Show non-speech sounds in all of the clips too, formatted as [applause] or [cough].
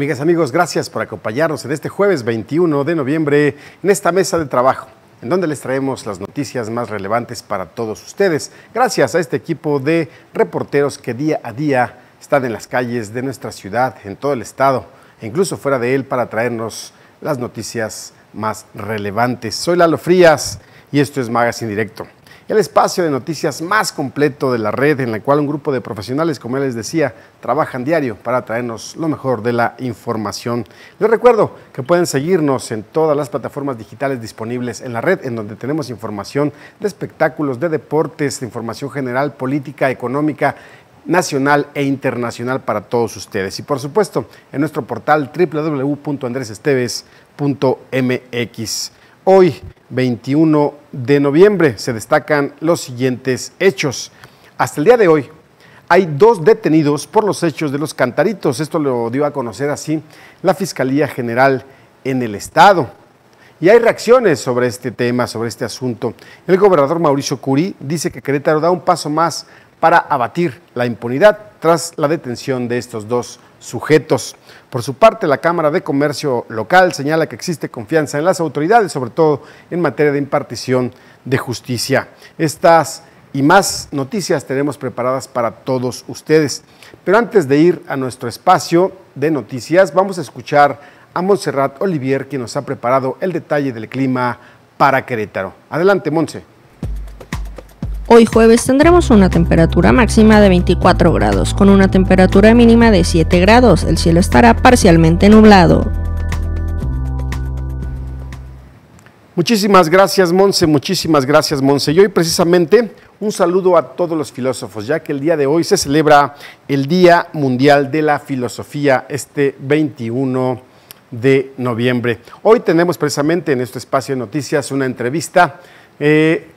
Amigas, amigos, gracias por acompañarnos en este jueves 21 de noviembre en esta mesa de trabajo, en donde les traemos las noticias más relevantes para todos ustedes, gracias a este equipo de reporteros que día a día están en las calles de nuestra ciudad, en todo el estado, e incluso fuera de él, para traernos las noticias más relevantes. Soy Lalo Frías y esto es Magazine Directo el espacio de noticias más completo de la red en la cual un grupo de profesionales, como ya les decía, trabajan diario para traernos lo mejor de la información. Les recuerdo que pueden seguirnos en todas las plataformas digitales disponibles en la red, en donde tenemos información de espectáculos, de deportes, de información general, política, económica, nacional e internacional para todos ustedes. Y por supuesto, en nuestro portal www.andresesteves.mx. Hoy, 21 de noviembre, se destacan los siguientes hechos. Hasta el día de hoy, hay dos detenidos por los hechos de los cantaritos. Esto lo dio a conocer así la Fiscalía General en el Estado. Y hay reacciones sobre este tema, sobre este asunto. El gobernador Mauricio Curí dice que Querétaro da un paso más para abatir la impunidad tras la detención de estos dos sujetos. Por su parte, la Cámara de Comercio Local señala que existe confianza en las autoridades, sobre todo en materia de impartición de justicia. Estas y más noticias tenemos preparadas para todos ustedes. Pero antes de ir a nuestro espacio de noticias, vamos a escuchar a Montserrat Olivier, quien nos ha preparado el detalle del clima para Querétaro. Adelante, Monse. Hoy jueves tendremos una temperatura máxima de 24 grados, con una temperatura mínima de 7 grados. El cielo estará parcialmente nublado. Muchísimas gracias, Monse, muchísimas gracias, Monse. Y hoy precisamente un saludo a todos los filósofos, ya que el día de hoy se celebra el Día Mundial de la Filosofía, este 21 de noviembre. Hoy tenemos precisamente en este espacio de noticias una entrevista eh,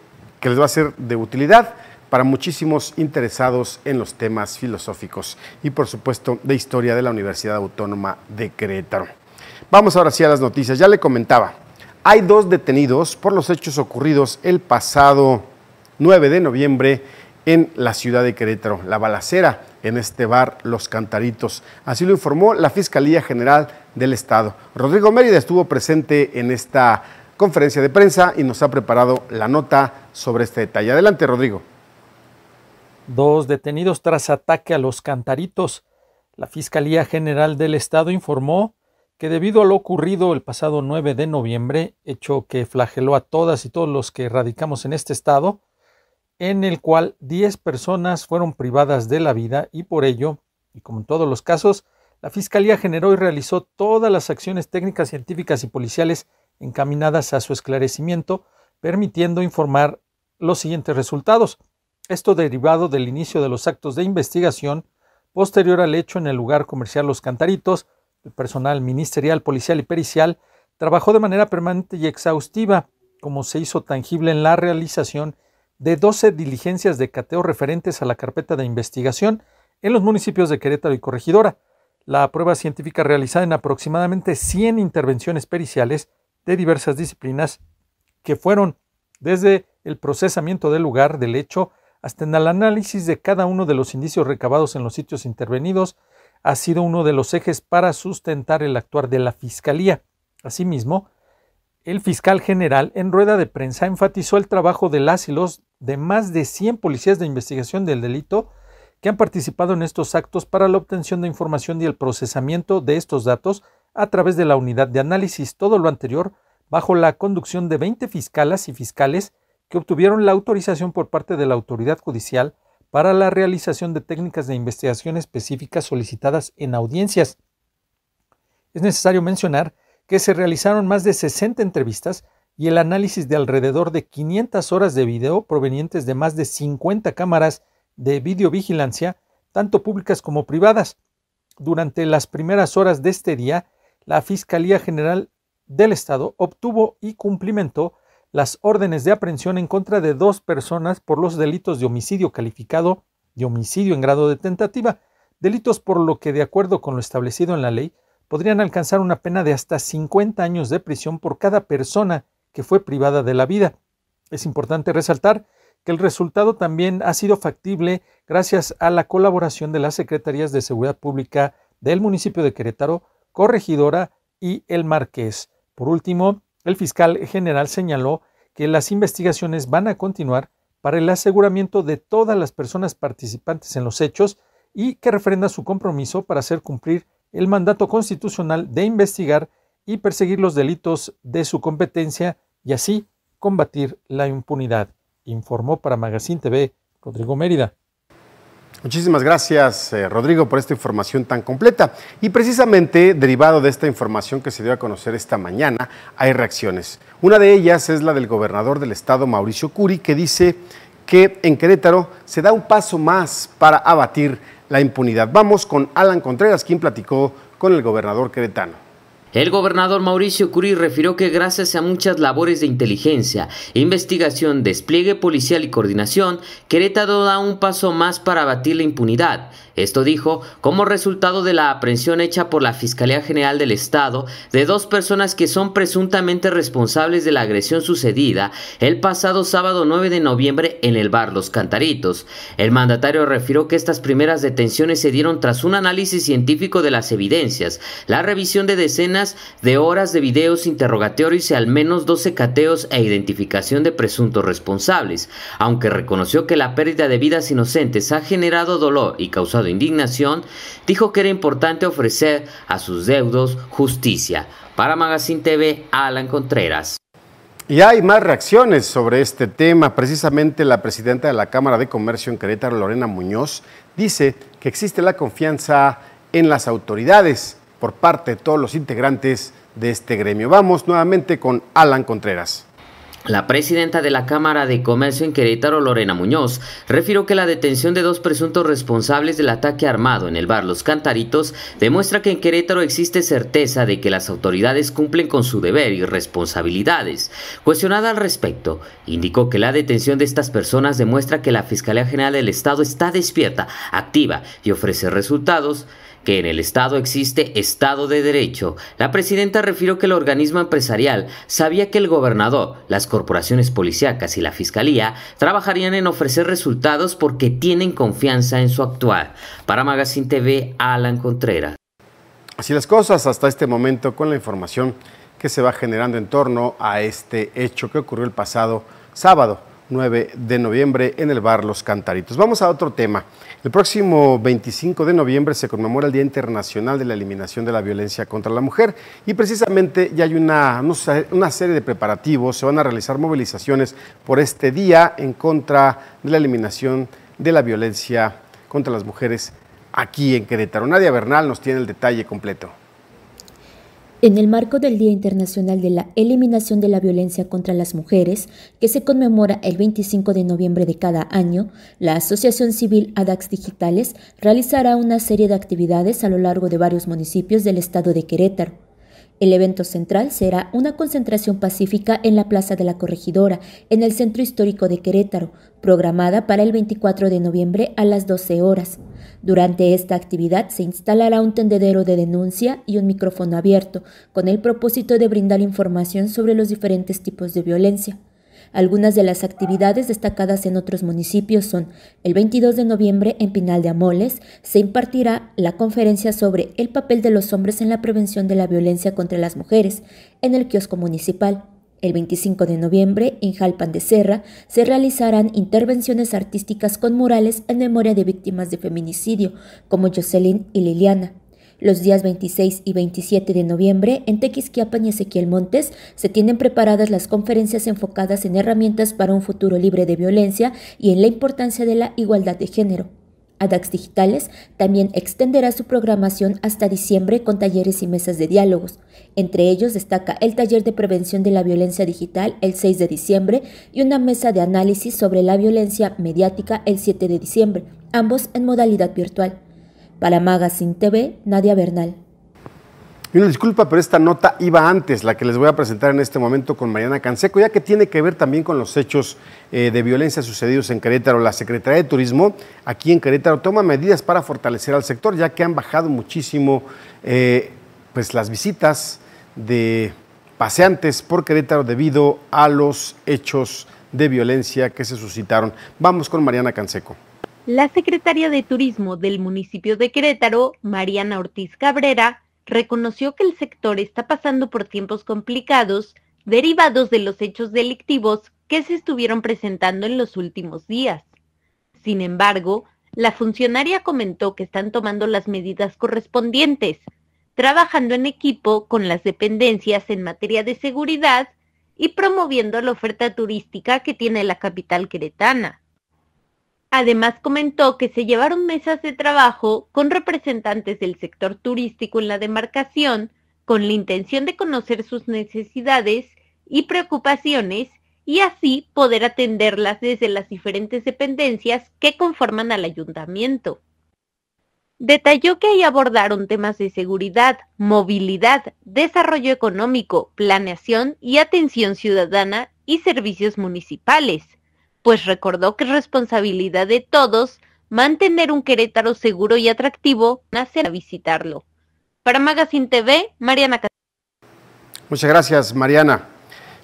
que les va a ser de utilidad para muchísimos interesados en los temas filosóficos y por supuesto de historia de la Universidad Autónoma de Querétaro. Vamos ahora sí a las noticias. Ya le comentaba, hay dos detenidos por los hechos ocurridos el pasado 9 de noviembre en la ciudad de Querétaro, la balacera en este bar Los Cantaritos. Así lo informó la Fiscalía General del Estado. Rodrigo Mérida estuvo presente en esta conferencia de prensa y nos ha preparado la nota sobre este detalle. Adelante, Rodrigo. Dos detenidos tras ataque a los cantaritos. La Fiscalía General del Estado informó que debido a lo ocurrido el pasado 9 de noviembre, hecho que flageló a todas y todos los que radicamos en este estado, en el cual 10 personas fueron privadas de la vida y por ello, y como en todos los casos, la Fiscalía generó y realizó todas las acciones técnicas, científicas y policiales encaminadas a su esclarecimiento, permitiendo informar los siguientes resultados. Esto derivado del inicio de los actos de investigación posterior al hecho en el lugar comercial Los Cantaritos, el personal ministerial, policial y pericial trabajó de manera permanente y exhaustiva, como se hizo tangible en la realización de 12 diligencias de cateo referentes a la carpeta de investigación en los municipios de Querétaro y Corregidora. La prueba científica realizada en aproximadamente 100 intervenciones periciales de diversas disciplinas que fueron desde el procesamiento del lugar del hecho hasta el análisis de cada uno de los indicios recabados en los sitios intervenidos, ha sido uno de los ejes para sustentar el actuar de la Fiscalía. Asimismo, el fiscal general en rueda de prensa enfatizó el trabajo de las y los de más de 100 policías de investigación del delito que han participado en estos actos para la obtención de información y el procesamiento de estos datos a través de la unidad de análisis todo lo anterior bajo la conducción de 20 fiscalas y fiscales que obtuvieron la autorización por parte de la autoridad judicial para la realización de técnicas de investigación específicas solicitadas en audiencias. Es necesario mencionar que se realizaron más de 60 entrevistas y el análisis de alrededor de 500 horas de video provenientes de más de 50 cámaras de videovigilancia, tanto públicas como privadas. Durante las primeras horas de este día la Fiscalía General del Estado obtuvo y cumplimentó las órdenes de aprehensión en contra de dos personas por los delitos de homicidio calificado y homicidio en grado de tentativa, delitos por lo que, de acuerdo con lo establecido en la ley, podrían alcanzar una pena de hasta 50 años de prisión por cada persona que fue privada de la vida. Es importante resaltar que el resultado también ha sido factible gracias a la colaboración de las Secretarías de Seguridad Pública del municipio de Querétaro, corregidora y el marqués. Por último, el fiscal general señaló que las investigaciones van a continuar para el aseguramiento de todas las personas participantes en los hechos y que refrenda su compromiso para hacer cumplir el mandato constitucional de investigar y perseguir los delitos de su competencia y así combatir la impunidad, informó para Magazine TV Rodrigo Mérida. Muchísimas gracias, eh, Rodrigo, por esta información tan completa. Y precisamente derivado de esta información que se dio a conocer esta mañana, hay reacciones. Una de ellas es la del gobernador del estado, Mauricio Curi, que dice que en Querétaro se da un paso más para abatir la impunidad. Vamos con Alan Contreras, quien platicó con el gobernador queretano. El gobernador Mauricio Curi refirió que gracias a muchas labores de inteligencia, investigación, despliegue policial y coordinación, Querétaro da un paso más para abatir la impunidad. Esto dijo como resultado de la aprehensión hecha por la Fiscalía General del Estado de dos personas que son presuntamente responsables de la agresión sucedida el pasado sábado 9 de noviembre en el bar Los Cantaritos. El mandatario refirió que estas primeras detenciones se dieron tras un análisis científico de las evidencias, la revisión de decenas de horas de videos interrogatorios y al menos 12 cateos e identificación de presuntos responsables, aunque reconoció que la pérdida de vidas inocentes ha generado dolor y causado indignación, dijo que era importante ofrecer a sus deudos justicia. Para Magazine TV, Alan Contreras. Y hay más reacciones sobre este tema. Precisamente la presidenta de la Cámara de Comercio en Querétaro, Lorena Muñoz, dice que existe la confianza en las autoridades por parte de todos los integrantes de este gremio. Vamos nuevamente con Alan Contreras. La presidenta de la Cámara de Comercio en Querétaro, Lorena Muñoz, refirió que la detención de dos presuntos responsables del ataque armado en el bar Los Cantaritos demuestra que en Querétaro existe certeza de que las autoridades cumplen con su deber y responsabilidades. Cuestionada al respecto, indicó que la detención de estas personas demuestra que la Fiscalía General del Estado está despierta, activa y ofrece resultados que en el Estado existe Estado de Derecho. La presidenta refirió que el organismo empresarial sabía que el gobernador, las corporaciones policíacas y la fiscalía trabajarían en ofrecer resultados porque tienen confianza en su actuar. Para Magazine TV, Alan Contreras. Así las cosas hasta este momento con la información que se va generando en torno a este hecho que ocurrió el pasado sábado 9 de noviembre en el bar Los Cantaritos. Vamos a otro tema. El próximo 25 de noviembre se conmemora el Día Internacional de la Eliminación de la Violencia contra la Mujer y precisamente ya hay una, una serie de preparativos, se van a realizar movilizaciones por este día en contra de la eliminación de la violencia contra las mujeres aquí en Querétaro. Nadia Bernal nos tiene el detalle completo. En el marco del Día Internacional de la Eliminación de la Violencia contra las Mujeres, que se conmemora el 25 de noviembre de cada año, la Asociación Civil ADAX Digitales realizará una serie de actividades a lo largo de varios municipios del estado de Querétaro. El evento central será una concentración pacífica en la Plaza de la Corregidora, en el Centro Histórico de Querétaro, programada para el 24 de noviembre a las 12 horas. Durante esta actividad se instalará un tendedero de denuncia y un micrófono abierto, con el propósito de brindar información sobre los diferentes tipos de violencia. Algunas de las actividades destacadas en otros municipios son el 22 de noviembre en Pinal de Amoles se impartirá la conferencia sobre el papel de los hombres en la prevención de la violencia contra las mujeres en el kiosco municipal. El 25 de noviembre, en Jalpan de Serra, se realizarán intervenciones artísticas con murales en memoria de víctimas de feminicidio, como Jocelyn y Liliana. Los días 26 y 27 de noviembre en Tequisquiapan y Ezequiel Montes se tienen preparadas las conferencias enfocadas en herramientas para un futuro libre de violencia y en la importancia de la igualdad de género. ADAX Digitales también extenderá su programación hasta diciembre con talleres y mesas de diálogos. Entre ellos destaca el taller de prevención de la violencia digital el 6 de diciembre y una mesa de análisis sobre la violencia mediática el 7 de diciembre, ambos en modalidad virtual. Para Magazine TV, Nadia Bernal. una disculpa, pero esta nota iba antes, la que les voy a presentar en este momento con Mariana Canseco, ya que tiene que ver también con los hechos eh, de violencia sucedidos en Querétaro. La Secretaría de Turismo aquí en Querétaro toma medidas para fortalecer al sector, ya que han bajado muchísimo eh, pues las visitas de paseantes por Querétaro debido a los hechos de violencia que se suscitaron. Vamos con Mariana Canseco. La secretaria de Turismo del municipio de Querétaro, Mariana Ortiz Cabrera, reconoció que el sector está pasando por tiempos complicados derivados de los hechos delictivos que se estuvieron presentando en los últimos días. Sin embargo, la funcionaria comentó que están tomando las medidas correspondientes, trabajando en equipo con las dependencias en materia de seguridad y promoviendo la oferta turística que tiene la capital queretana. Además comentó que se llevaron mesas de trabajo con representantes del sector turístico en la demarcación con la intención de conocer sus necesidades y preocupaciones y así poder atenderlas desde las diferentes dependencias que conforman al ayuntamiento. Detalló que ahí abordaron temas de seguridad, movilidad, desarrollo económico, planeación y atención ciudadana y servicios municipales pues recordó que es responsabilidad de todos mantener un Querétaro seguro y atractivo, nace a visitarlo. Para Magazine TV, Mariana Muchas gracias, Mariana.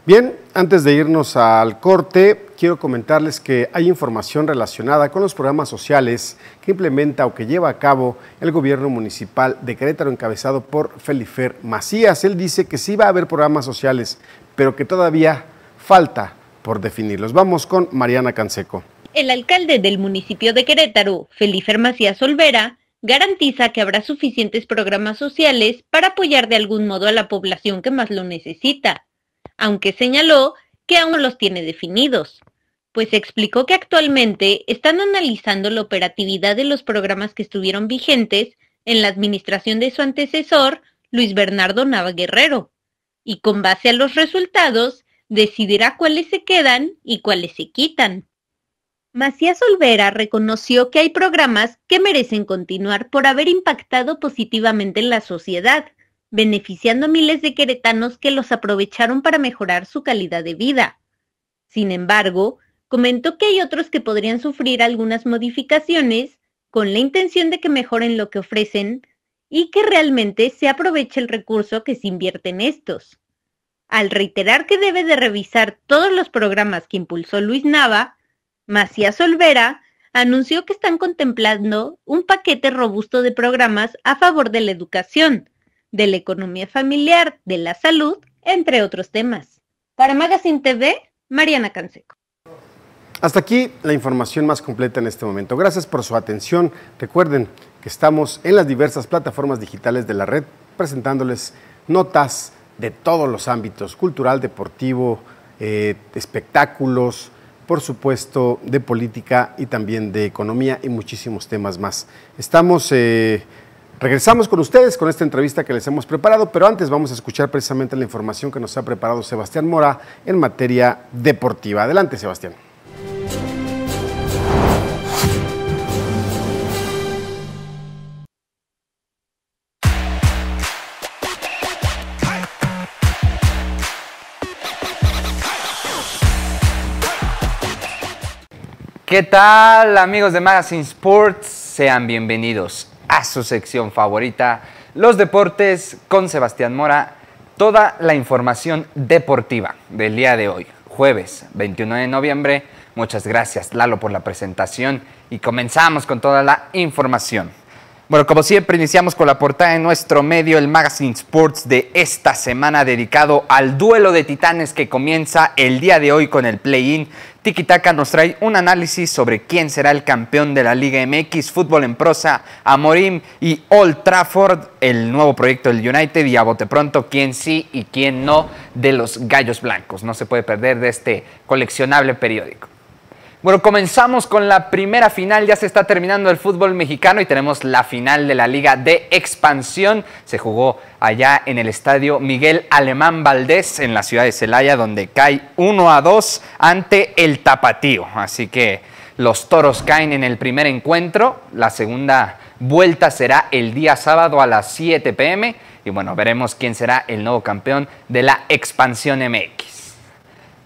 Bien, antes de irnos al corte, quiero comentarles que hay información relacionada con los programas sociales que implementa o que lleva a cabo el gobierno municipal de Querétaro encabezado por Felifer Macías. Él dice que sí va a haber programas sociales, pero que todavía falta definirlos. Vamos con Mariana Canseco. El alcalde del municipio de Querétaro, Felifer Macías Olvera, garantiza que habrá suficientes programas sociales para apoyar de algún modo a la población que más lo necesita, aunque señaló que aún los tiene definidos, pues explicó que actualmente están analizando la operatividad de los programas que estuvieron vigentes en la administración de su antecesor, Luis Bernardo Nava Guerrero, y con base a los resultados decidirá cuáles se quedan y cuáles se quitan. Macías Olvera reconoció que hay programas que merecen continuar por haber impactado positivamente en la sociedad, beneficiando a miles de queretanos que los aprovecharon para mejorar su calidad de vida. Sin embargo, comentó que hay otros que podrían sufrir algunas modificaciones con la intención de que mejoren lo que ofrecen y que realmente se aproveche el recurso que se invierte en estos al reiterar que debe de revisar todos los programas que impulsó Luis Nava, Macías Olvera anunció que están contemplando un paquete robusto de programas a favor de la educación, de la economía familiar, de la salud, entre otros temas. Para Magazine TV, Mariana Canseco. Hasta aquí la información más completa en este momento. Gracias por su atención. Recuerden que estamos en las diversas plataformas digitales de la red presentándoles notas de todos los ámbitos, cultural, deportivo, eh, espectáculos, por supuesto, de política y también de economía y muchísimos temas más. Estamos, eh, regresamos con ustedes con esta entrevista que les hemos preparado, pero antes vamos a escuchar precisamente la información que nos ha preparado Sebastián Mora en materia deportiva. Adelante, Sebastián. ¿Qué tal amigos de Magazine Sports? Sean bienvenidos a su sección favorita, los deportes con Sebastián Mora, toda la información deportiva del día de hoy, jueves 21 de noviembre. Muchas gracias Lalo por la presentación y comenzamos con toda la información. Bueno, como siempre, iniciamos con la portada de nuestro medio, el Magazine Sports de esta semana, dedicado al duelo de titanes que comienza el día de hoy con el play-in. Tiki nos trae un análisis sobre quién será el campeón de la Liga MX, fútbol en prosa, Amorim y Old Trafford, el nuevo proyecto del United y a bote pronto quién sí y quién no de los Gallos Blancos. No se puede perder de este coleccionable periódico. Bueno, comenzamos con la primera final, ya se está terminando el fútbol mexicano y tenemos la final de la Liga de Expansión. Se jugó allá en el estadio Miguel Alemán Valdés en la ciudad de Celaya, donde cae 1 a 2 ante el Tapatío. Así que los toros caen en el primer encuentro, la segunda vuelta será el día sábado a las 7 pm y bueno, veremos quién será el nuevo campeón de la Expansión MX.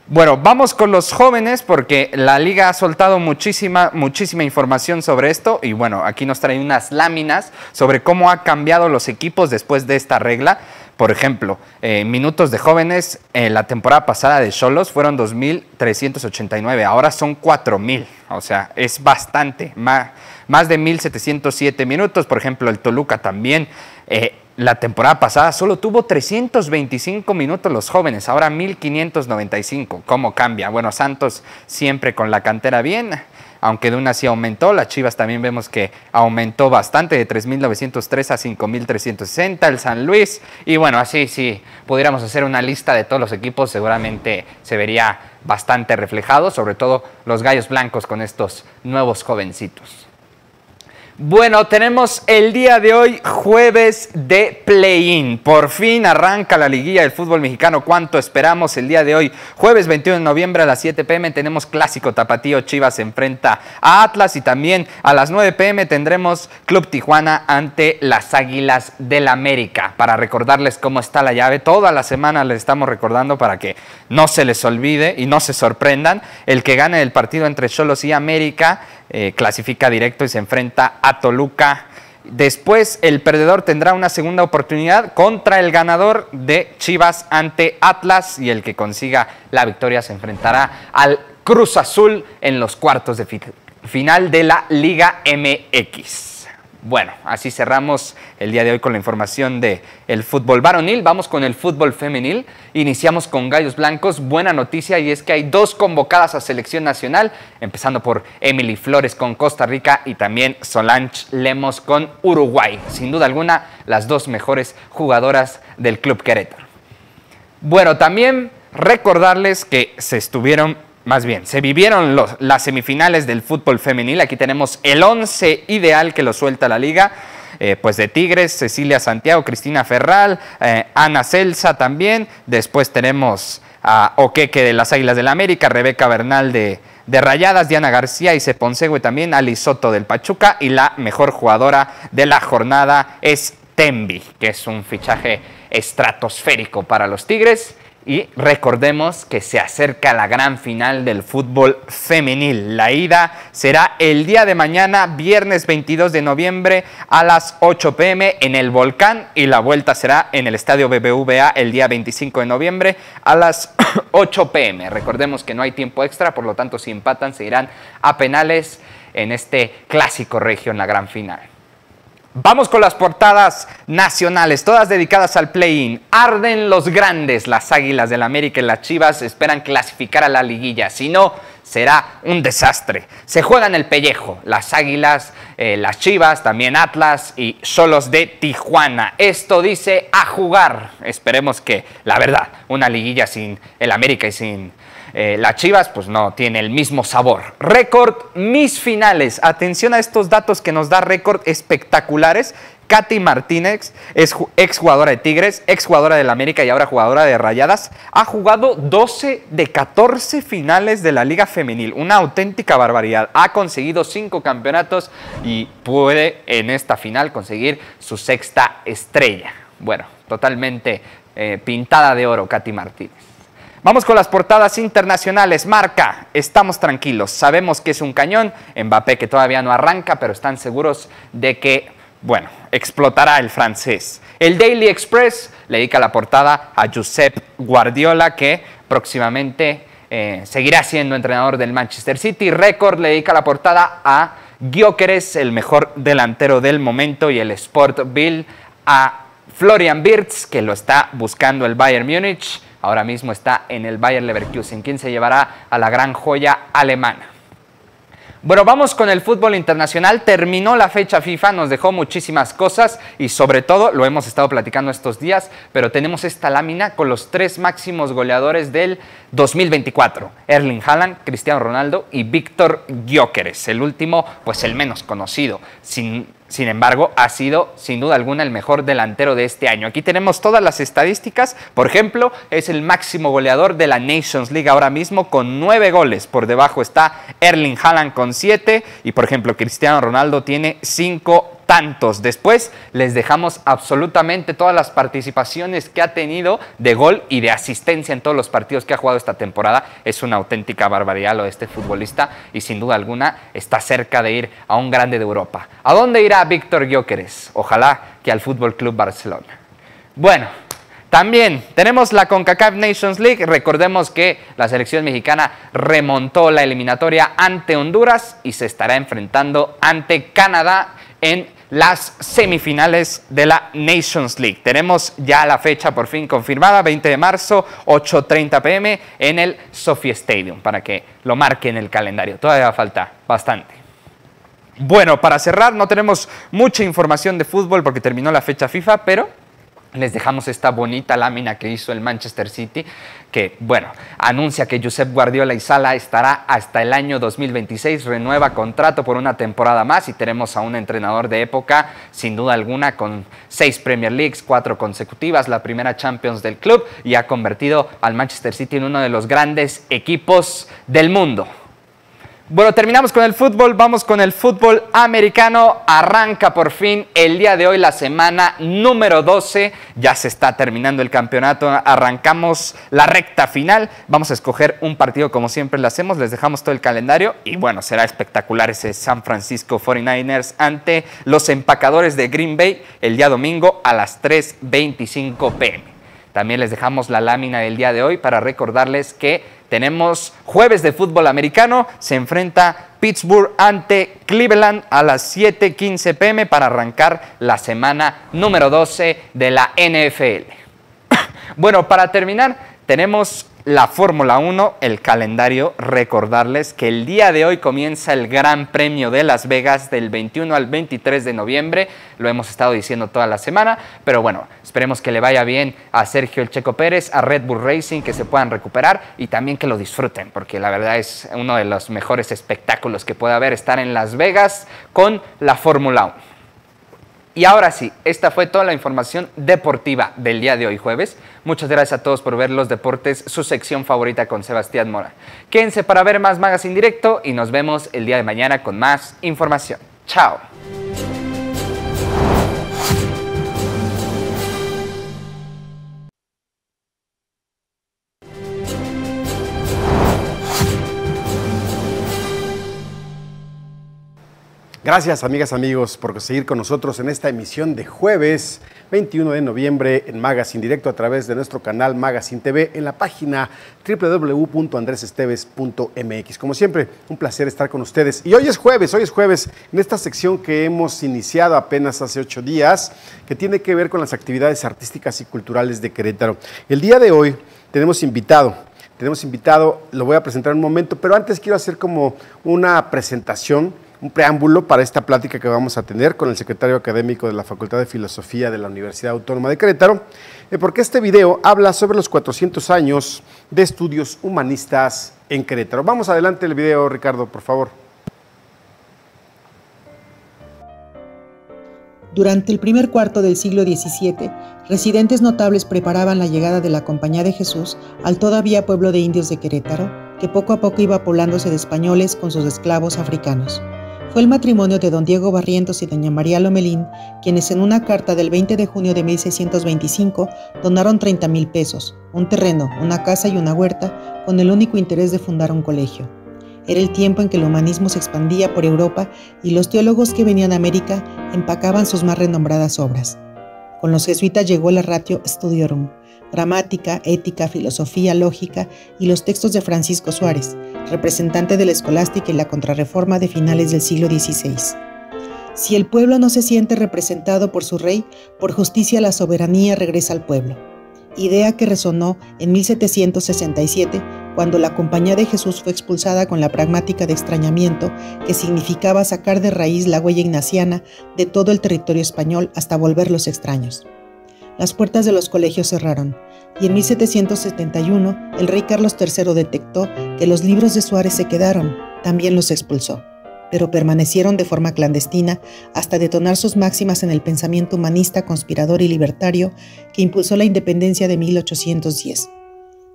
Bueno, vamos con los jóvenes porque la liga ha soltado muchísima, muchísima información sobre esto y bueno, aquí nos traen unas láminas sobre cómo ha cambiado los equipos después de esta regla. Por ejemplo, eh, minutos de jóvenes eh, la temporada pasada de Solos fueron 2.389, ahora son 4.000, o sea, es bastante, más, más de 1.707 minutos. Por ejemplo, el Toluca también. Eh, la temporada pasada solo tuvo 325 minutos los jóvenes, ahora 1595. ¿Cómo cambia? Bueno, Santos siempre con la cantera bien, aunque de una sí aumentó, las Chivas también vemos que aumentó bastante de 3.903 a 5.360, el San Luis, y bueno, así si pudiéramos hacer una lista de todos los equipos, seguramente se vería bastante reflejado, sobre todo los Gallos Blancos con estos nuevos jovencitos. Bueno, tenemos el día de hoy jueves de play-in. Por fin arranca la liguilla del fútbol mexicano. ¿Cuánto esperamos el día de hoy? Jueves 21 de noviembre a las 7 pm tenemos clásico tapatío. Chivas se enfrenta a Atlas y también a las 9 pm tendremos Club Tijuana ante las Águilas del América. Para recordarles cómo está la llave, toda la semana les estamos recordando para que no se les olvide y no se sorprendan. El que gane el partido entre Cholos y América eh, clasifica directo y se enfrenta a Toluca. Después el perdedor tendrá una segunda oportunidad contra el ganador de Chivas ante Atlas y el que consiga la victoria se enfrentará al Cruz Azul en los cuartos de final de la Liga MX. Bueno, así cerramos el día de hoy con la información de el fútbol varonil. Vamos con el fútbol femenil. Iniciamos con Gallos Blancos. Buena noticia y es que hay dos convocadas a selección nacional, empezando por Emily Flores con Costa Rica y también Solange Lemos con Uruguay. Sin duda alguna, las dos mejores jugadoras del club Querétaro. Bueno, también recordarles que se estuvieron más bien, se vivieron las semifinales del fútbol femenil. Aquí tenemos el 11 ideal que lo suelta la liga. Eh, pues de Tigres, Cecilia Santiago, Cristina Ferral, eh, Ana Celsa también. Después tenemos a Oqueque de las Águilas del América, Rebeca Bernal de, Rayadas, Diana García y Seponsegue también, Ali Soto del Pachuca. Y la mejor jugadora de la jornada es Tembi, que es un fichaje estratosférico para los Tigres. Y recordemos que se acerca la gran final del fútbol femenil. La ida será el día de mañana, viernes 22 de noviembre a las 8 pm en el Volcán y la vuelta será en el Estadio BBVA el día 25 de noviembre a las 8 [clears throat] pm. Recordemos que no hay tiempo extra, por lo tanto si empatan se irán a penales en este clásico regio la gran final. Vamos con las portadas nacionales, todas dedicadas al play-in. Arden los grandes, las Águilas del América y las Chivas esperan clasificar a la liguilla, si no será un desastre. Se juegan el pellejo, las Águilas, eh, las Chivas, también Atlas y Solos de Tijuana. Esto dice a jugar. Esperemos que, la verdad, una liguilla sin el América y sin eh, las Chivas pues no tiene el mismo sabor. Récord, mis finales. Atención a estos datos que nos da récord espectaculares. Katy Martínez es jugadora de Tigres, Ex exjugadora del América y ahora jugadora de Rayadas. Ha jugado 12 de 14 finales de la Liga Femenil, una auténtica barbaridad. Ha conseguido 5 campeonatos y puede en esta final conseguir su sexta estrella. Bueno, totalmente eh, pintada de oro Katy Martínez. Vamos con las portadas internacionales. Marca, estamos tranquilos. Sabemos que es un cañón. Mbappé que todavía no arranca, pero están seguros de que, bueno, explotará el francés. El Daily Express le dedica la portada a Giuseppe Guardiola, que próximamente eh, seguirá siendo entrenador del Manchester City. Record le dedica la portada a Gyökeres, el mejor delantero del momento, y el Sport Bill a Florian Birz, que lo está buscando el Bayern Múnich ahora mismo está en el Bayern Leverkusen, quien se llevará a la gran joya alemana. Bueno, vamos con el fútbol internacional. Terminó la fecha FIFA, nos dejó muchísimas cosas y sobre todo, lo hemos estado platicando estos días, pero tenemos esta lámina con los tres máximos goleadores del 2024. Erling Haaland, Cristiano Ronaldo y Víctor Gyökeres, el último, pues el menos conocido. Sin sin embargo, ha sido sin duda alguna el mejor delantero de este año. Aquí tenemos todas las estadísticas. Por ejemplo, es el máximo goleador de la Nations League ahora mismo con nueve goles. Por debajo está Erling Haaland con siete y, por ejemplo, Cristiano Ronaldo tiene cinco tantos. Después les dejamos absolutamente todas las participaciones que ha tenido de gol y de asistencia en todos los partidos que ha jugado esta temporada. Es una auténtica barbaridad lo de este futbolista y sin duda alguna está cerca de ir a un grande de Europa. ¿A dónde irá Víctor Gyökeres? Ojalá que al Fútbol Club Barcelona. Bueno, también tenemos la CONCACAF Nations League. Recordemos que la selección mexicana remontó la eliminatoria ante Honduras y se estará enfrentando ante Canadá en las semifinales de la Nations League. Tenemos ya la fecha por fin confirmada, 20 de marzo, 8.30 pm en el Sophie Stadium, para que lo marque en el calendario. Todavía falta bastante. Bueno, para cerrar, no tenemos mucha información de fútbol porque terminó la fecha FIFA, pero les dejamos esta bonita lámina que hizo el Manchester City, que, bueno, anuncia que Josep Guardiola y Sala estará hasta el año 2026, renueva contrato por una temporada más y tenemos a un entrenador de época, sin duda alguna, con seis Premier Leagues, cuatro consecutivas, la primera Champions del club y ha convertido al Manchester City en uno de los grandes equipos del mundo. Bueno, terminamos con el fútbol, vamos con el fútbol americano. Arranca por fin el día de hoy la semana número 12. Ya se está terminando el campeonato, arrancamos la recta final. Vamos a escoger un partido como siempre lo hacemos, les dejamos todo el calendario y bueno, será espectacular ese San Francisco 49ers ante los empacadores de Green Bay el día domingo a las 3.25 pm. También les dejamos la lámina del día de hoy para recordarles que tenemos jueves de fútbol americano, se enfrenta Pittsburgh ante Cleveland a las 7:15 pm para arrancar la semana número 12 de la NFL. [coughs] Bueno, para terminar, tenemos la Fórmula 1, el calendario, recordarles que el día de hoy comienza el Gran Premio de Las Vegas del 21 al 23 de noviembre, lo hemos estado diciendo toda la semana, pero bueno, esperemos que le vaya bien a Sergio El Checo Pérez, a Red Bull Racing, que se puedan recuperar y también que lo disfruten, porque la verdad es uno de los mejores espectáculos que puede haber estar en Las Vegas con la Fórmula 1. Y ahora sí, esta fue toda la información deportiva del día de hoy jueves. Muchas gracias a todos por ver los deportes, su sección favorita con Sebastián Mora. Quédense para ver más Magazine Directo y nos vemos el día de mañana con más información. Chao. Gracias amigas, amigos, por seguir con nosotros en esta emisión de jueves 21 de noviembre en Magazine Directo a través de nuestro canal Magazine TV en la página www.andresesteves.mx. Como siempre, un placer estar con ustedes. Y hoy es jueves, hoy es jueves, en esta sección que hemos iniciado apenas hace ocho días, que tiene que ver con las actividades artísticas y culturales de Querétaro. El día de hoy tenemos invitado tenemos invitado, lo voy a presentar en un momento, pero antes quiero hacer como una presentación un preámbulo para esta plática que vamos a tener con el secretario académico de la Facultad de Filosofía de la Universidad Autónoma de Querétaro, eh, porque este video habla sobre los 400 años de estudios humanistas en Querétaro. Vamos adelante el video, Ricardo, por favor. Durante el primer cuarto del siglo XVII, residentes notables preparaban la llegada de la Compañía de Jesús al todavía pueblo de indios de Querétaro, que poco a poco iba poblándose de españoles con sus esclavos africanos fue el matrimonio de don Diego Barrientos y doña María Lomelín, quienes en una carta del 20 de junio de 1625 donaron 30 mil pesos, un terreno, una casa y una huerta, con el único interés de fundar un colegio. Era el tiempo en que el humanismo se expandía por Europa y los teólogos que venían a América empacaban sus más renombradas obras. Con los jesuitas llegó la Ratio Studiorum, gramática, ética, filosofía, lógica y los textos de Francisco Suárez, representante de la escolástica y la contrarreforma de finales del siglo XVI. Si el pueblo no se siente representado por su rey, por justicia la soberanía regresa al pueblo. Idea que resonó en 1767 cuando la Compañía de Jesús fue expulsada con la pragmática de extrañamiento que significaba sacar de raíz la huella ignaciana de todo el territorio español hasta volverlos extraños las puertas de los colegios cerraron, y en 1771 el rey Carlos III detectó que los libros de Suárez se quedaron, también los expulsó, pero permanecieron de forma clandestina hasta detonar sus máximas en el pensamiento humanista, conspirador y libertario que impulsó la independencia de 1810.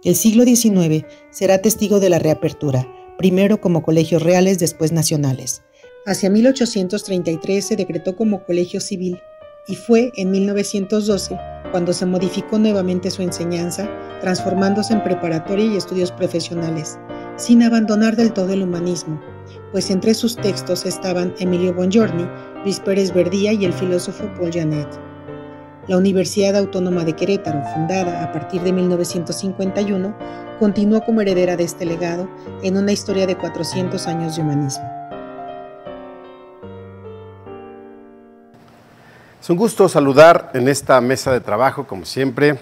El siglo XIX será testigo de la reapertura, primero como colegios reales, después nacionales. Hacia 1833 se decretó como colegio civil y fue en 1912 cuando se modificó nuevamente su enseñanza, transformándose en preparatoria y estudios profesionales, sin abandonar del todo el humanismo, pues entre sus textos estaban Emilio Bongiorni, Luis Pérez Verdía y el filósofo Paul Janet. La Universidad Autónoma de Querétaro, fundada a partir de 1951, continuó como heredera de este legado en una historia de 400 años de humanismo. Es un gusto saludar en esta mesa de trabajo, como siempre,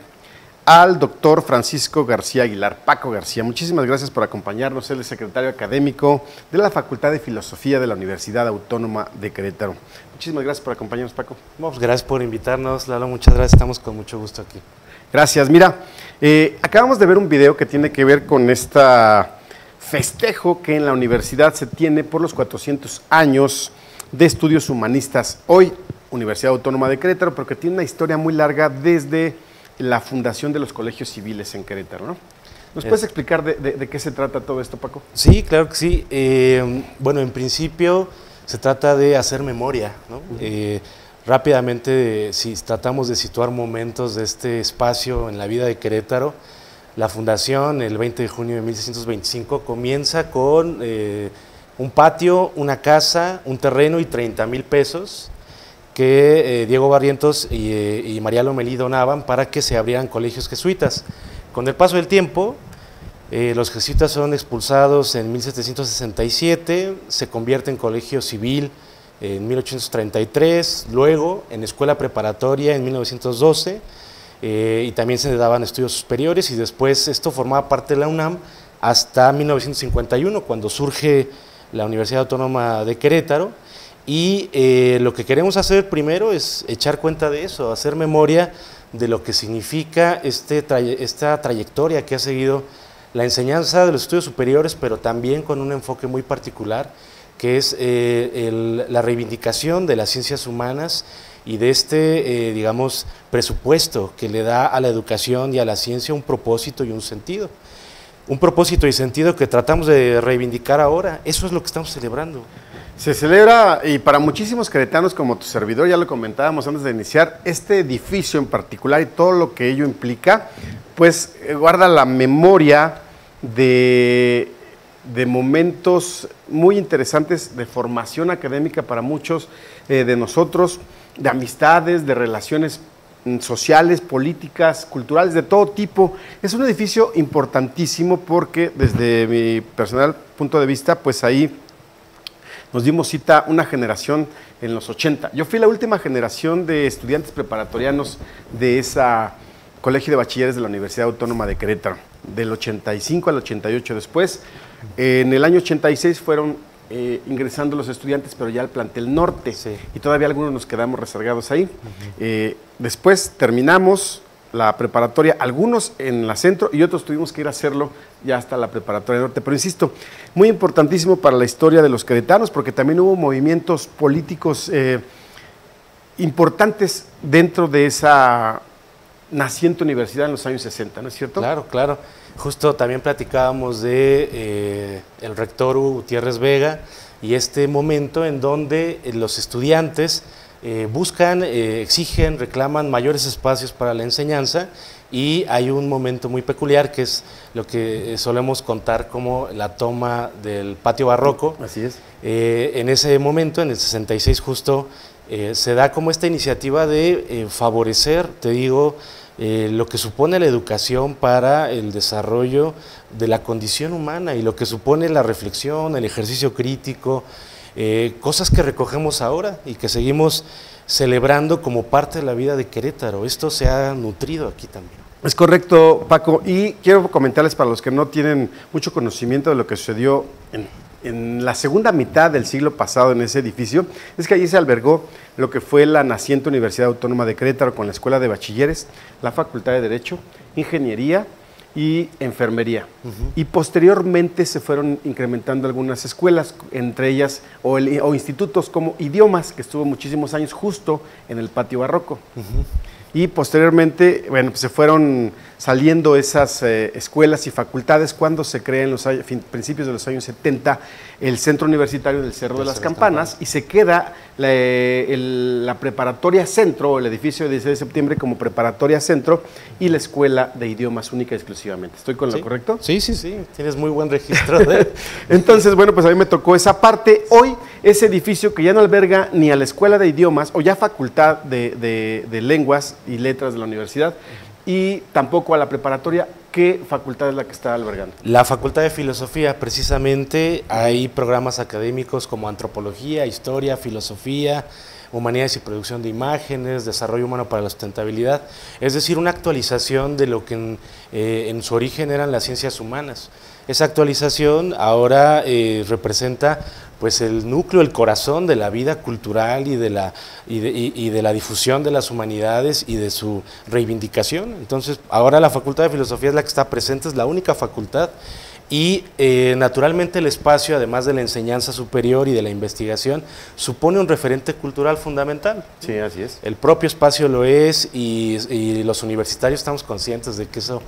al doctor Francisco García Aguilar, Paco García. Muchísimas gracias por acompañarnos. Él es secretario académico de la Facultad de Filosofía de la Universidad Autónoma de Querétaro. Muchísimas gracias por acompañarnos, Paco. Pues gracias por invitarnos, Lalo. Muchas gracias. Estamos con mucho gusto aquí. Gracias. Mira, eh, acabamos de ver un video que tiene que ver con este festejo que en la universidad se tiene por los 400 años de estudios humanistas. Hoy, Universidad Autónoma de Querétaro, porque tiene una historia muy larga desde la fundación de los colegios civiles en Querétaro. ¿Nos puedes eh. explicar de, qué se trata todo esto, Paco? Sí, claro que sí. Eh, bueno, en principio se trata de hacer memoria. Eh, rápidamente, si tratamos de situar momentos de este espacio en la vida de Querétaro, la fundación el 20 de junio de 1625 comienza con un patio, una casa, un terreno y 30 mil pesos que eh, Diego Barrientos eh, y, María Lomelí donaban para que se abrieran colegios jesuitas. Con el paso del tiempo, eh, los jesuitas son expulsados en 1767, se convierte en colegio civil en 1833, luego en escuela preparatoria en 1912, y también se daban estudios superiores, y después esto formaba parte de la UNAM hasta 1951, cuando surge la Universidad Autónoma de Querétaro, y eh, lo que queremos hacer primero es echar cuenta de eso, hacer memoria de lo que significa este esta trayectoria que ha seguido la enseñanza de los estudios superiores, pero también con un enfoque muy particular, que es eh, la reivindicación de las ciencias humanas y de este, eh, digamos, presupuesto que le da a la educación y a la ciencia un propósito y un sentido. Un propósito y sentido que tratamos de reivindicar ahora, eso es lo que estamos celebrando. Se celebra, y para muchísimos cretanos como tu servidor, ya lo comentábamos antes de iniciar, este edificio en particular y todo lo que ello implica, pues eh, guarda la memoria de, momentos muy interesantes de formación académica para muchos eh, de nosotros, de amistades, de relaciones mm, sociales, políticas, culturales, de todo tipo. Es un edificio importantísimo porque desde mi personal punto de vista, pues ahí nos dimos cita una generación en los 80. Yo fui la última generación de estudiantes preparatorianos de ese Colegio de Bachilleres de la Universidad Autónoma de Querétaro, del 85 al 88 después. en el año 86 fueron eh, ingresando los estudiantes, pero ya al plantel norte, y todavía algunos nos quedamos rezagados ahí. Eh, después terminamos, la preparatoria, algunos en la centro y otros tuvimos que ir a hacerlo ya hasta la preparatoria norte. Pero insisto, muy importantísimo para la historia de los queretanos porque también hubo movimientos políticos eh, importantes dentro de esa naciente universidad en los años 60, ¿no es cierto? Claro, claro. Justo también platicábamos de eh, el rector Hugo Gutiérrez Vega y este momento en donde eh, los estudiantes eh, buscan, eh, exigen, reclaman mayores espacios para la enseñanza y hay un momento muy peculiar que es lo que eh, solemos contar como la toma del patio barroco. Así es. en ese momento, en el 66 justo, se da como esta iniciativa de favorecer, te digo, lo que supone la educación para el desarrollo de la condición humana y lo que supone la reflexión, el ejercicio crítico, eh, cosas que recogemos ahora y que seguimos celebrando como parte de la vida de Querétaro. Esto se ha nutrido aquí también. Es correcto, Paco. Y quiero comentarles para los que no tienen mucho conocimiento de lo que sucedió en, la segunda mitad del siglo pasado en ese edificio, es que allí se albergó lo que fue la naciente Universidad Autónoma de Querétaro con la Escuela de Bachilleres, la Facultad de Derecho, Ingeniería y enfermería. Y posteriormente se fueron incrementando algunas escuelas, entre ellas, o, institutos como idiomas, que estuvo muchísimos años justo en el patio barroco y posteriormente, bueno, pues se fueron saliendo esas eh, escuelas y facultades cuando se crea en los principios de los años 70 el Centro Universitario del Cerro de, las Campanas, y se queda eh, la, preparatoria centro, el edificio de 16 de septiembre como preparatoria centro y la Escuela de Idiomas única y exclusivamente. ¿Estoy con lo correcto? Sí, sí, sí, tienes muy buen registro [laughs] [laughs] Entonces, bueno, pues a mí me tocó esa parte. Hoy ese edificio que ya no alberga ni a la Escuela de Idiomas o ya Facultad de, de Lenguas y Letras de la universidad y tampoco a la preparatoria. ¿Qué facultad es la que está albergando? La Facultad de Filosofía, precisamente, hay programas académicos como antropología, historia, filosofía, humanidades y producción de imágenes, desarrollo humano para la sustentabilidad, es decir, una actualización de lo que en, eh, en su origen eran las ciencias humanas. Esa actualización ahora eh, representa pues el núcleo, el corazón de la vida cultural y de la, y de, la difusión de las humanidades y de su reivindicación. Entonces, ahora la Facultad de Filosofía es la que está presente, es la única facultad y eh, naturalmente el espacio, además de la enseñanza superior y de la investigación, supone un referente cultural fundamental. Sí, así es. El propio espacio lo es y, y los universitarios estamos conscientes de que eso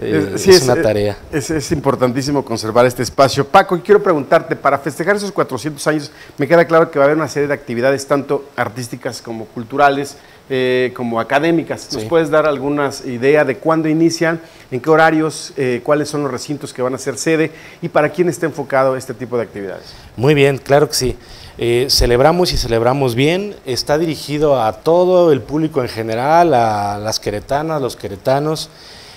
eh, es, una eh, tarea. Es, importantísimo conservar este espacio. Paco, quiero preguntarte, para festejar esos 400 años, me queda claro que va a haber una serie de actividades, tanto artísticas como culturales, eh, como académicas. ¿Nos puedes dar alguna idea de cuándo inician, en qué horarios, cuáles son los recintos que van a ser sede y para quién está enfocado este tipo de actividades? Muy bien, claro que sí. celebramos y celebramos bien, está dirigido a todo el público en general, a las queretanas, los queretanos.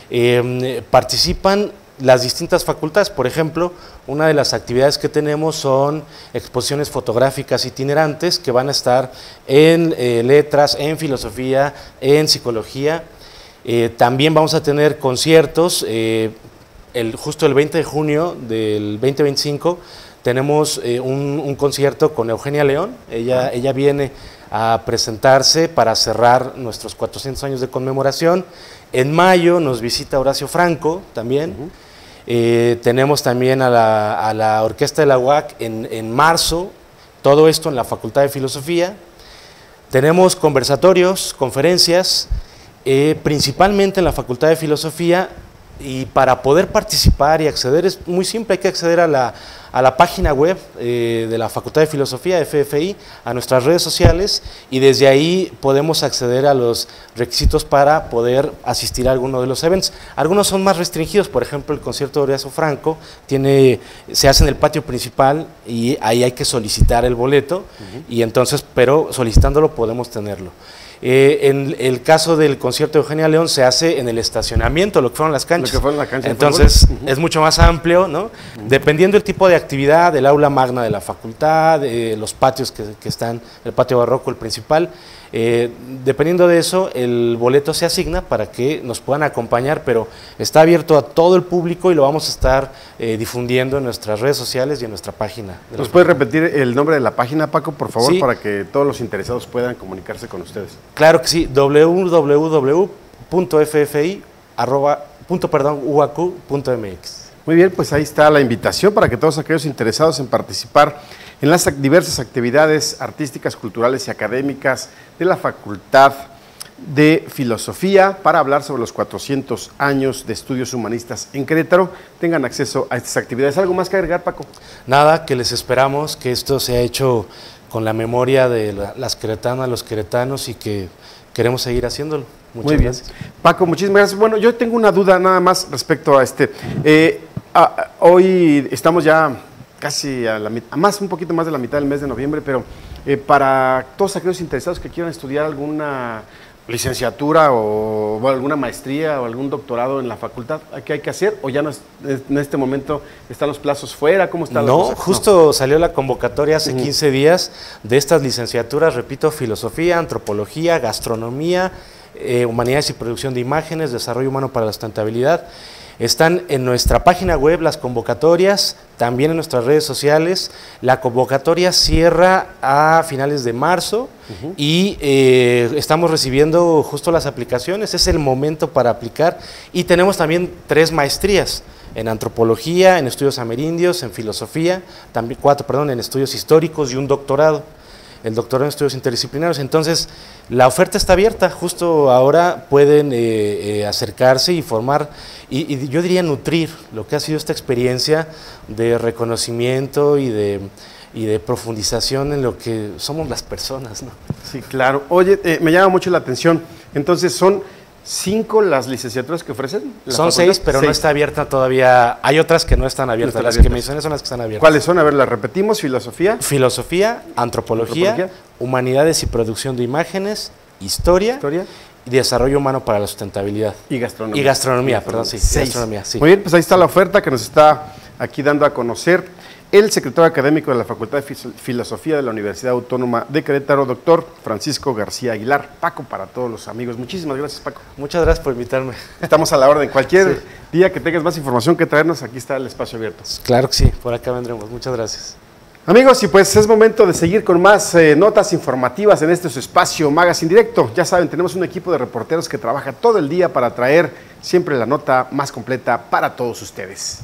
Em, participan las distintas facultades, por ejemplo, una de las actividades que tenemos son exposiciones fotográficas itinerantes que van a estar en eh, letras, en filosofía, en psicología. Eh, también vamos a tener conciertos, eh, el, justo el 20 de junio del 2025 tenemos un, concierto con Eugenia León, ella, ella viene a presentarse para cerrar nuestros 400 años de conmemoración. En mayo nos visita Horacio Franco también. Eh, tenemos también a la, Orquesta de la UAC en, marzo, todo esto en la Facultad de Filosofía. Tenemos conversatorios, conferencias, eh, principalmente en la Facultad de Filosofía, y para poder participar y acceder es muy simple, hay que acceder a la, a la página web eh, de la Facultad de Filosofía, FFI, a nuestras redes sociales y desde ahí podemos acceder a los requisitos para poder asistir a alguno de los eventos. Algunos son más restringidos, por ejemplo el concierto de Oriazo Franco tiene, se hace en el patio principal y ahí hay que solicitar el boleto y entonces, pero solicitándolo podemos tenerlo. Eh, en el caso del concierto de Eugenia León se hace en el estacionamiento, lo que fueron las canchas. las Entonces es mucho más amplio, ¿no? Dependiendo del tipo de actividad, el aula magna de la facultad, eh, los patios que, están, el patio barroco, el principal. Eh, dependiendo de eso, el boleto se asigna para que nos puedan acompañar, pero está abierto a todo el público y lo vamos a estar eh, difundiendo en nuestras redes sociales y en nuestra página. ¿Nos puede repetir el nombre de la página, Paco, por favor, para que todos los interesados puedan comunicarse con ustedes? Claro que sí, www.ffi.uacu.mx. Muy bien, pues ahí está la invitación para que todos aquellos interesados en participar en las diversas actividades artísticas, culturales y académicas de la Facultad de Filosofía para hablar sobre los 400 años de estudios humanistas en Querétaro tengan acceso a estas actividades. ¿Algo más que agregar, Paco? Nada, que les esperamos, que esto se ha hecho con la memoria de las queretanas, los queretanos y que queremos seguir haciéndolo. Muchas Muy bien. gracias. Paco, muchísimas gracias. Bueno, yo tengo una duda nada más respecto a este. Eh, hoy estamos ya casi a la mitad, más, un poquito más de la mitad del mes de noviembre, pero eh, para todos aquellos interesados que quieran estudiar alguna licenciatura o, alguna maestría o algún doctorado en la facultad, ¿qué hay que hacer? ¿O ya no en este momento están los plazos fuera? ¿Cómo están No, justo salió la convocatoria hace 15 días de estas licenciaturas, repito, filosofía, antropología, gastronomía, eh, humanidades y producción de imágenes, desarrollo humano para la sustentabilidad están en nuestra página web las convocatorias, también en nuestras redes sociales. La convocatoria cierra a finales de marzo y eh, estamos recibiendo justo las aplicaciones. Es el momento para aplicar y tenemos también tres maestrías en antropología, en estudios amerindios, en filosofía, también cuatro, perdón, en estudios históricos y un doctorado, el doctorado en estudios interdisciplinarios. Entonces, la oferta está abierta, justo ahora pueden eh, eh, acercarse y formar, y, yo diría nutrir lo que ha sido esta experiencia de reconocimiento y de, de profundización en lo que somos las personas. ¿no? Sí, claro. Oye, eh, me llama mucho la atención. Entonces son cinco las licenciaturas que ofrecen. Son seis, pero no está abierta todavía. Hay otras que no están abiertas. las que que mencioné son las que están abiertas. ¿Cuáles son? A ver, las repetimos. Filosofía. Filosofía, antropología, humanidades y producción de imágenes, historia. Historia. Y desarrollo humano para la sustentabilidad. Y gastronomía. Y gastronomía, perdón, sí. Muy bien, pues ahí está la oferta que nos está aquí dando a conocer el secretario académico de la Facultad de Filosofía de la Universidad Autónoma de Querétaro, doctor Francisco García Aguilar. Paco, para todos los amigos, muchísimas gracias, Paco. Muchas gracias por invitarme. Estamos a la orden. Cualquier día que tengas más información que traernos, aquí está el espacio abierto. Claro que sí, por acá vendremos. Muchas gracias. Amigos, y pues es momento de seguir con más eh, notas informativas en este espacio Magazine Directo. Ya saben, tenemos un equipo de reporteros que trabaja todo el día para traer siempre la nota más completa para todos ustedes.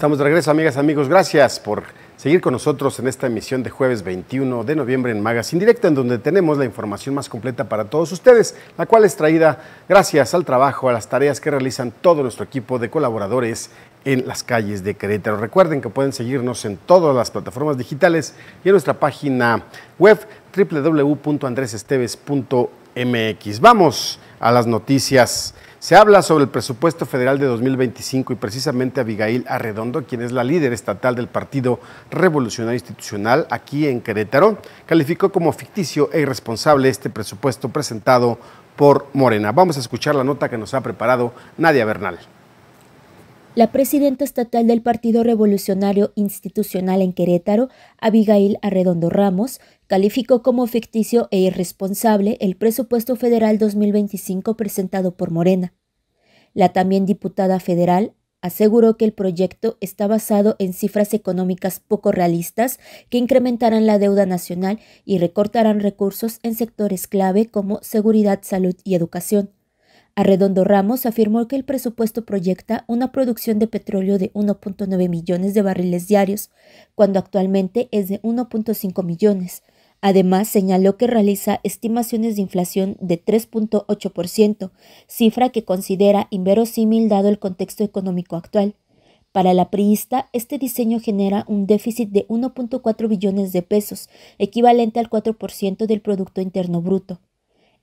Estamos de regreso, amigas, amigos. Gracias por seguir con nosotros en esta emisión de jueves 21 de noviembre en Magazine Directo, en donde tenemos la información más completa para todos ustedes, la cual es traída gracias al trabajo, a las tareas que realizan todo nuestro equipo de colaboradores en las calles de Querétaro. Recuerden que pueden seguirnos en todas las plataformas digitales y en nuestra página web www.andresesteves.mx. Vamos a las noticias se habla sobre el presupuesto federal de 2025 y precisamente Abigail Arredondo, quien es la líder estatal del Partido Revolucionario Institucional aquí en Querétaro, calificó como ficticio e irresponsable este presupuesto presentado por Morena. Vamos a escuchar la nota que nos ha preparado Nadia Bernal. La presidenta estatal del Partido Revolucionario Institucional en Querétaro, Abigail Arredondo Ramos, calificó como ficticio e irresponsable el presupuesto federal 2025 presentado por Morena. La también diputada federal aseguró que el proyecto está basado en cifras económicas poco realistas que incrementarán la deuda nacional y recortarán recursos en sectores clave como seguridad, salud y educación. Arredondo Ramos afirmó que el presupuesto proyecta una producción de petróleo de 1.9 millones de barriles diarios, cuando actualmente es de 1.5 millones. Además, señaló que realiza estimaciones de inflación de 3.8%, cifra que considera inverosímil dado el contexto económico actual. Para la priista, este diseño genera un déficit de 1.4 billones de pesos, equivalente al 4% del Producto Interno Bruto.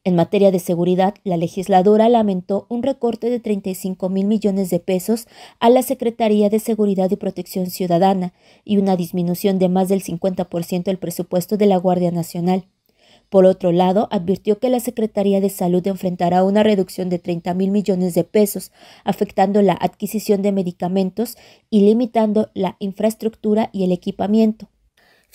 En materia de seguridad, la legisladora lamentó un recorte de 35 mil millones de pesos a la Secretaría de Seguridad y Protección Ciudadana y una disminución de más del 50% del presupuesto de la Guardia Nacional. Por otro lado, advirtió que la Secretaría de Salud enfrentará una reducción de 30 mil millones de pesos, afectando la adquisición de medicamentos y limitando la infraestructura y el equipamiento.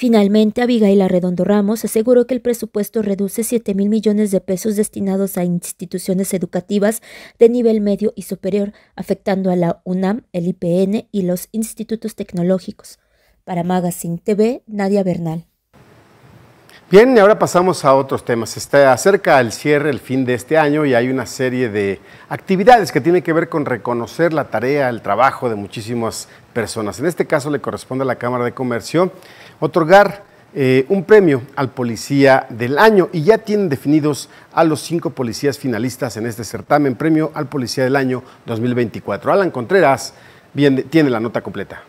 Finalmente, Abigail Arredondo Ramos aseguró que el presupuesto reduce 7 mil millones de pesos destinados a instituciones educativas de nivel medio y superior, afectando a la UNAM, el IPN y los institutos tecnológicos. Para Magazine TV, Nadia Bernal. Bien, y ahora pasamos a otros temas. Está acerca el cierre, el fin de este año, y hay una serie de actividades que tienen que ver con reconocer la tarea, el trabajo de muchísimas personas. En este caso le corresponde a la Cámara de Comercio otorgar eh, un premio al Policía del Año y ya tienen definidos a los cinco policías finalistas en este certamen, premio al Policía del Año 2024. Alan Contreras bien, tiene la nota completa.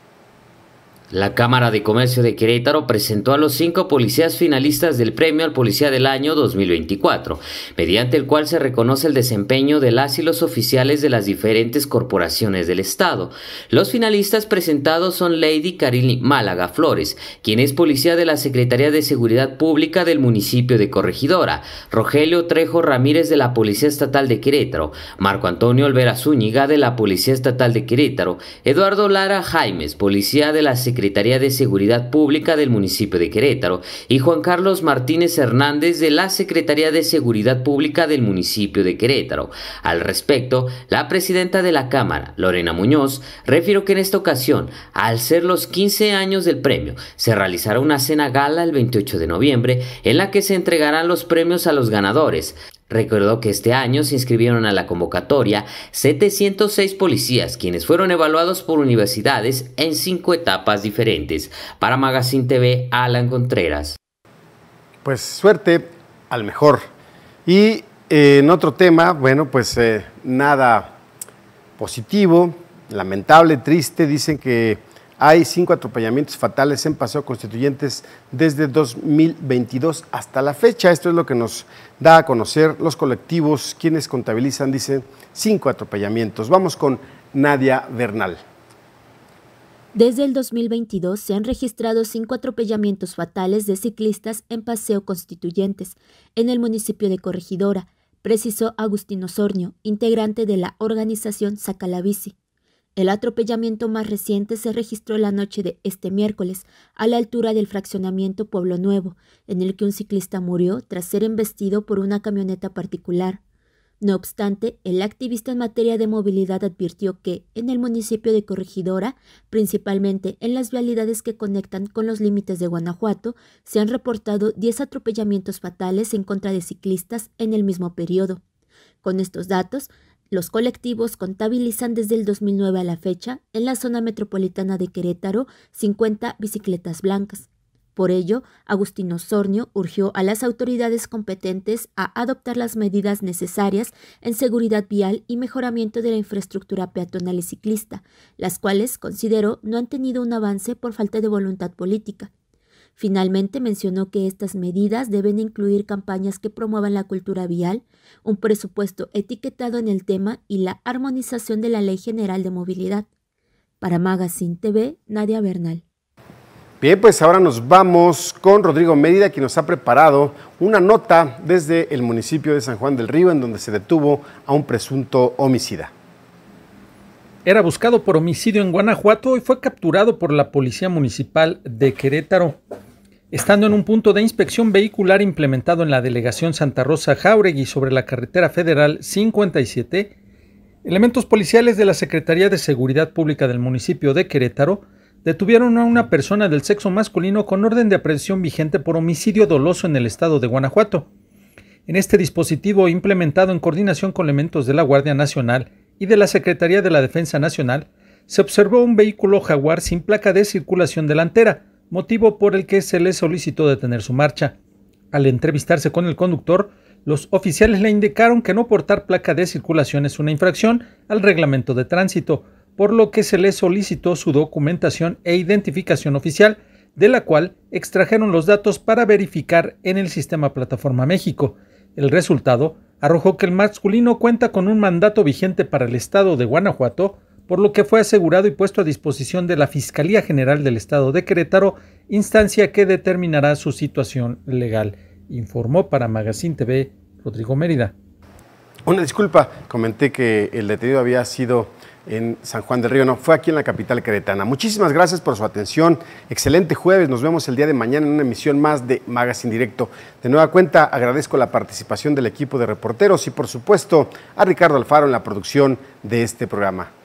La Cámara de Comercio de Querétaro presentó a los cinco policías finalistas del Premio al Policía del Año 2024, mediante el cual se reconoce el desempeño de las y los oficiales de las diferentes corporaciones del Estado. Los finalistas presentados son Lady Carini Málaga Flores, quien es policía de la Secretaría de Seguridad Pública del municipio de Corregidora, Rogelio Trejo Ramírez de la Policía Estatal de Querétaro, Marco Antonio Olvera Zúñiga de la Policía Estatal de Querétaro, Eduardo Lara Jaimes, policía de la Secretaría Secretaría de Seguridad Pública del municipio de Querétaro, y Juan Carlos Martínez Hernández de la Secretaría de Seguridad Pública del municipio de Querétaro. Al respecto, la presidenta de la Cámara, Lorena Muñoz, refirió que en esta ocasión, al ser los 15 años del premio, se realizará una cena gala el 28 de noviembre en la que se entregarán los premios a los ganadores. Recordó que este año se inscribieron a la convocatoria 706 policías, quienes fueron evaluados por universidades en cinco etapas diferentes. Para Magazine TV, Alan Contreras. Pues suerte al mejor. Y eh, en otro tema, bueno, pues eh, nada positivo, lamentable, triste, dicen que hay cinco atropellamientos fatales en Paseo Constituyentes desde 2022 hasta la fecha. Esto es lo que nos da a conocer los colectivos, quienes contabilizan, dicen, cinco atropellamientos. Vamos con Nadia Bernal. Desde el 2022 se han registrado cinco atropellamientos fatales de ciclistas en Paseo Constituyentes, en el municipio de Corregidora, precisó Agustín sornio integrante de la organización Saca la Bici. El atropellamiento más reciente se registró la noche de este miércoles, a la altura del fraccionamiento Pueblo Nuevo, en el que un ciclista murió tras ser embestido por una camioneta particular. No obstante, el activista en materia de movilidad advirtió que, en el municipio de Corregidora, principalmente en las vialidades que conectan con los límites de Guanajuato, se han reportado 10 atropellamientos fatales en contra de ciclistas en el mismo periodo. Con estos datos, los colectivos contabilizan desde el 2009 a la fecha en la zona metropolitana de Querétaro 50 bicicletas blancas. Por ello, Agustino Osornio urgió a las autoridades competentes a adoptar las medidas necesarias en seguridad vial y mejoramiento de la infraestructura peatonal y ciclista, las cuales considero, no han tenido un avance por falta de voluntad política, Finalmente mencionó que estas medidas deben incluir campañas que promuevan la cultura vial, un presupuesto etiquetado en el tema y la armonización de la Ley General de Movilidad. Para Magazine TV, Nadia Bernal. Bien, pues ahora nos vamos con Rodrigo Mérida, que nos ha preparado una nota desde el municipio de San Juan del Río, en donde se detuvo a un presunto homicida. Era buscado por homicidio en Guanajuato y fue capturado por la Policía Municipal de Querétaro. Estando en un punto de inspección vehicular implementado en la delegación Santa Rosa Jauregui sobre la carretera federal 57, elementos policiales de la Secretaría de Seguridad Pública del municipio de Querétaro detuvieron a una persona del sexo masculino con orden de aprehensión vigente por homicidio doloso en el estado de Guanajuato. En este dispositivo implementado en coordinación con elementos de la Guardia Nacional, de la Secretaría de la Defensa Nacional, se observó un vehículo jaguar sin placa de circulación delantera, motivo por el que se le solicitó detener su marcha. Al entrevistarse con el conductor, los oficiales le indicaron que no portar placa de circulación es una infracción al reglamento de tránsito, por lo que se le solicitó su documentación e identificación oficial, de la cual extrajeron los datos para verificar en el sistema Plataforma México. El resultado arrojó que el masculino cuenta con un mandato vigente para el Estado de Guanajuato, por lo que fue asegurado y puesto a disposición de la Fiscalía General del Estado de Querétaro, instancia que determinará su situación legal, informó para Magazine TV Rodrigo Mérida. Una disculpa, comenté que el detenido había sido en San Juan del Río, no, fue aquí en la capital queretana. Muchísimas gracias por su atención. Excelente jueves. Nos vemos el día de mañana en una emisión más de Magazine Directo. De nueva cuenta, agradezco la participación del equipo de reporteros y, por supuesto, a Ricardo Alfaro en la producción de este programa.